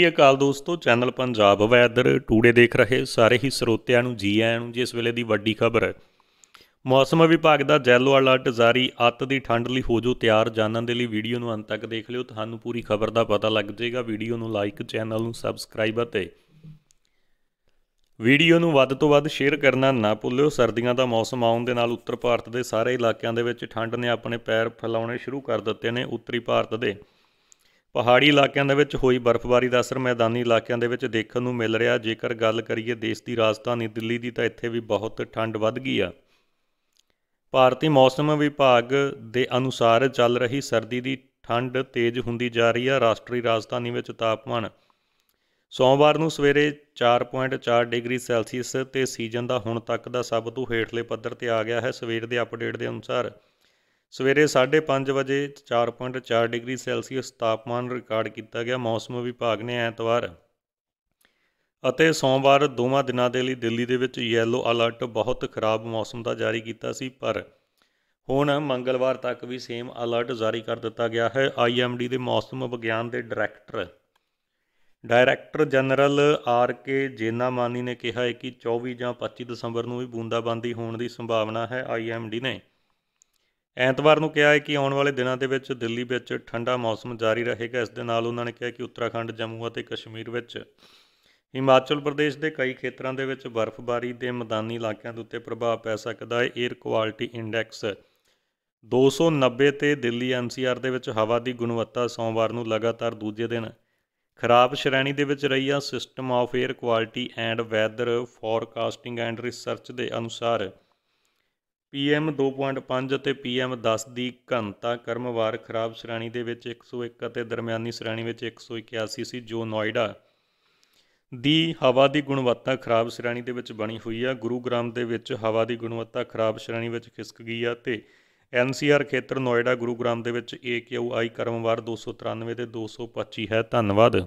ਸ੍ਰੀ ਅਕਾਲ ਦੋਸਤੋ channel Punjab weather today ਦੇਖ ਰਹੇ ਸਾਰੇ ਹੀ ਸਰੋਤਿਆਂ ਨੂੰ ਜੀ ਆਇਆਂ ਨੂੰ ਜਿਸ ਵੇਲੇ ਦੀ ਵੱਡੀ ਖਬਰ ਮੌਸਮ ਵਿਭਾਗ ਦਾ ਜੈਲੋ ਅਲਰਟ ਜਾਰੀ ਅੱਤ ਦੀ ਠੰਡ ਲਈ ਹੋ ਜੋ ਤਿਆਰ ਜਾਣਨ ਦੇ ਲਈ ਵੀਡੀਓ ਨੂੰ ਅੰਤ ਤੱਕ ਦੇਖ ਲਿਓ ਤੁਹਾਨੂੰ ਪੂਰੀ ਖਬਰ ਦਾ ਪਤਾ ਲੱਗ ਜਾਏਗਾ ਵੀਡੀਓ ਨੂੰ ਲਾਈਕ ਚੈਨਲ ਨੂੰ ਸਬਸਕ੍ਰਾਈਬ ਅਤੇ ਵੀਡੀਓ ਨੂੰ ਵੱਧ ਤੋਂ ਵੱਧ ਸ਼ੇਅਰ ਕਰਨਾ ਨਾ ਭੁੱਲਿਓ ਸਰਦੀਆਂ ਦਾ ਮੌਸਮ ਆਉਣ ਦੇ ਨਾਲ ਉੱਤਰ ਭਾਰਤ ਦੇ ਸਾਰੇ ਇਲਾਕਿਆਂ ਦੇ ਵਿੱਚ ਠੰਡ ਨੇ ਆਪਣੇ ਪੈਰ ਫੈਲਾਉਣੇ ਸ਼ੁਰੂ ਕਰ ਦਿੱਤੇ ਨੇ ਉੱਤਰੀ ਭਾਰਤ ਦੇ ਪਹਾੜੀ ਇਲਾਕਿਆਂ ਦੇ ਵਿੱਚ ਹੋਈ ਬਰਫ਼ਬਾਰੀ ਦਾ ਅਸਰ ਮੈਦਾਨੀ ਇਲਾਕਿਆਂ ਦੇ ਵਿੱਚ ਦੇਖਣ ਨੂੰ ਮਿਲ ਰਿਹਾ ਜੇਕਰ ਗੱਲ ਕਰੀਏ ਦੇਸ਼ ਦੀ ਰਾਜਧਾਨੀ ਦਿੱਲੀ ਦੀ ਤਾਂ ਇੱਥੇ ਵੀ ਬਹੁਤ ਠੰਡ ਵੱਧ ਗਈ ਆ ਭਾਰਤੀ ਮੌਸਮ ਵਿਭਾਗ ਦੇ ਅਨੁਸਾਰ ਚੱਲ ਰਹੀ ਸਰਦੀ ਦੀ ਠੰਡ ਤੇਜ਼ ਹੁੰਦੀ ਜਾ ਰਹੀ ਆ ਰਾਸ਼ਟਰੀ ਰਾਜਧਾਨੀ ਵਿੱਚ ਤਾਪਮਾਨ ਸੋਮਵਾਰ ਨੂੰ ਸਵੇਰੇ 4.4 ਡਿਗਰੀ ਸੈਲਸੀਅਸ ਤੇ ਸੀਜ਼ਨ ਦਾ ਹੁਣ ਤੱਕ ਦਾ ਸਭ ਤੋਂ ਹੇਠਲੇ ਪੱਧਰ ਤੇ ਆ ਗਿਆ ਹੈ ਸਵੇਰ ਦੇ ਅਪਡੇਟ ਦੇ ਅਨੁਸਾਰ ਸਵੇਰੇ 5:30 ਵਜੇ 4.4 ਡਿਗਰੀ ਸੈਲਸੀਅਸ ਤਾਪਮਾਨ ਰਿਕਾਰਡ ਕੀਤਾ ਗਿਆ ਮੌਸਮ ਵਿਭਾਗ ਨੇ ਐਤਵਾਰ ਅਤੇ ਸੋਮਵਾਰ ਦੋਵਾਂ ਦਿਨਾਂ ਦੇ ਲਈ ਦਿੱਲੀ ਦੇ ਵਿੱਚ ਯੈਲੋ ਅਲਰਟ ਬਹੁਤ ਖਰਾਬ ਮੌਸਮ ਦਾ ਜਾਰੀ ਕੀਤਾ ਸੀ ਪਰ ਹੁਣ ਮੰਗਲਵਾਰ ਤੱਕ ਵੀ ਸੇਮ ਅਲਰਟ ਜਾਰੀ ਕਰ ਦਿੱਤਾ ਗਿਆ ਹੈ ਆਈਐਮਡੀ ਦੇ ਮੌਸਮ ਵਿਗਿਆਨ ਦੇ director director general R K Jenamani ਨੇ ਕਿਹਾ ਹੈ ਕਿ 24 ਜਾਂ 25 ਦਸੰਬਰ ਨੂੰ ਵੀ ਬੂੰਦਾਬਾਂਦੀ ਹੋਣ ਦੀ ਸੰਭਾਵਨਾ ਹੈ ਆਈਐਮਡੀ ਨੇ ਐਤਵਾਰ ਨੂੰ ਕਿਹਾ ਹੈ ਕਿ ਆਉਣ ਵਾਲੇ ਦਿਨਾਂ ਦੇ ਵਿੱਚ ਦਿੱਲੀ ਵਿੱਚ ਠੰਡਾ ਮੌਸਮ ਜਾਰੀ ਰਹੇਗਾ ਇਸ ਦੇ ਨਾਲ ਉਹਨਾਂ ਨੇ ਕਿਹਾ ਕਿ ਉੱਤਰਾਖੰਡ ਜੰਮੂ ਅਤੇ ਕਸ਼ਮੀਰ ਵਿੱਚ ਹਿਮਾਚਲ ਪ੍ਰਦੇਸ਼ ਦੇ ਕਈ ਖੇਤਰਾਂ ਦੇ ਵਿੱਚ ਬਰਫ਼ਬਾਰੀ ਦੇ ਮੈਦਾਨੀ ਇਲਾਕਿਆਂ ਦੇ ਉੱਤੇ ਪ੍ਰਭਾਵ ਪੈ ਸਕਦਾ ਹੈ 에ਅਰ ਕੁਆਲਿਟੀ ਇੰਡੈਕਸ 290 ਤੇ ਦਿੱਲੀ ਐਨਸੀਆਰ ਦੇ ਵਿੱਚ ਹਵਾ ਦੀ ਗੁਣਵੱਤਾ ਸੋਮਵਾਰ ਨੂੰ ਲਗਾਤਾਰ ਦੂਜੇ ਦਿਨ ਖਰਾਬ ਸ਼੍ਰੇਣੀ ਦੇ ਵਿੱਚ ਰਹੀ ਆ system of air quality and weather forecasting and research ਦੇ ਅਨੁਸਾਰ ਪੀਐਮ 2.5 ਅਤੇ ਪੀਐਮ 10 ਦੀ ਘਣਤਾ ਕਰਮਵਾਰ ਖਰਾਬ ਸ਼੍ਰੇਣੀ ਦੇ ਵਿੱਚ 101 ਅਤੇ ਦਰਮਿਆਨੀ ਸ਼੍ਰੇਣੀ ਵਿੱਚ 181 ਸੀ ਜੋ ਨੋਇਡਾ ਦੀ ਹਵਾ ਦੀ ਗੁਣਵੱਤਾ ਖਰਾਬ ਸ਼੍ਰੇਣੀ ਦੇ ਵਿੱਚ ਬਣੀ ਹੋਈ ਆ ਗੁਰੂਗ੍ਰਾਮ ਦੇ ਵਿੱਚ ਹਵਾ ਦੀ ਗੁਣਵੱਤਾ ਖਰਾਬ ਸ਼੍ਰੇਣੀ ਵਿੱਚ ਖਿਸਕ ਗਈ ਆ ਤੇ ਐਨਸੀਆਰ ਖੇਤਰ ਨੋਇਡਾ ਗੁਰੂਗ੍ਰਾਮ ਦੇ ਵਿੱਚ ਏਕਯੂਆਈ ਕਰਮਵਾਰ 293 ਤੇ 225 ਹੈ ਧੰਨਵਾਦ